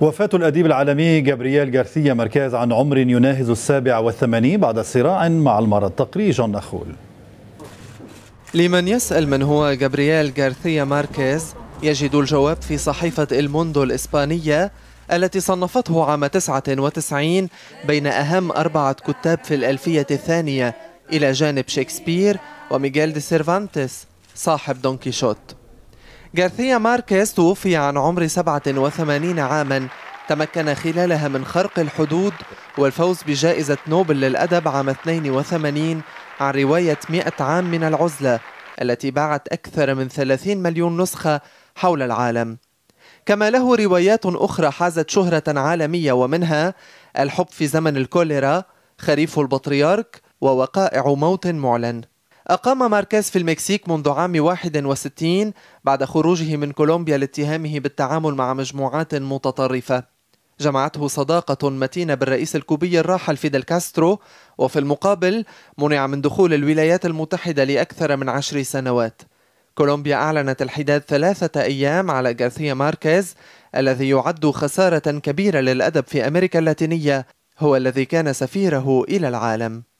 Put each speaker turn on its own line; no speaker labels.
وفاة الأديب العالمي جابرييل غارثيا مركز عن عمر يناهز السابع والثمانين بعد صراع مع المرض تقرير نخول لمن يسأل من
هو جابرييل غارثيا ماركيز يجد الجواب في صحيفة الموندو الإسبانية التي صنفته عام 99 بين أهم أربعة كتاب في الألفية الثانية إلى جانب شكسبير وميغيل دي سيرفانتس صاحب دون كيشوت غارثيا ماركيز توفي عن عمر 87 عاما تمكن خلالها من خرق الحدود والفوز بجائزة نوبل للأدب عام 82 عن رواية 100 عام من العزلة التي باعت أكثر من 30 مليون نسخة حول العالم كما له روايات أخرى حازت شهرة عالمية ومنها الحب في زمن الكوليرا خريف البطريرك ووقائع موت معلن أقام ماركيز في المكسيك منذ عام 61 بعد خروجه من كولومبيا لاتهامه بالتعامل مع مجموعات متطرفة جمعته صداقة متينة بالرئيس الكوبي الراحل فيدل كاسترو وفي المقابل منع من دخول الولايات المتحدة لأكثر من عشر سنوات كولومبيا أعلنت الحداد ثلاثة أيام على غارثيا ماركيز الذي يعد خسارة كبيرة للأدب في أمريكا اللاتينية هو الذي كان سفيره إلى العالم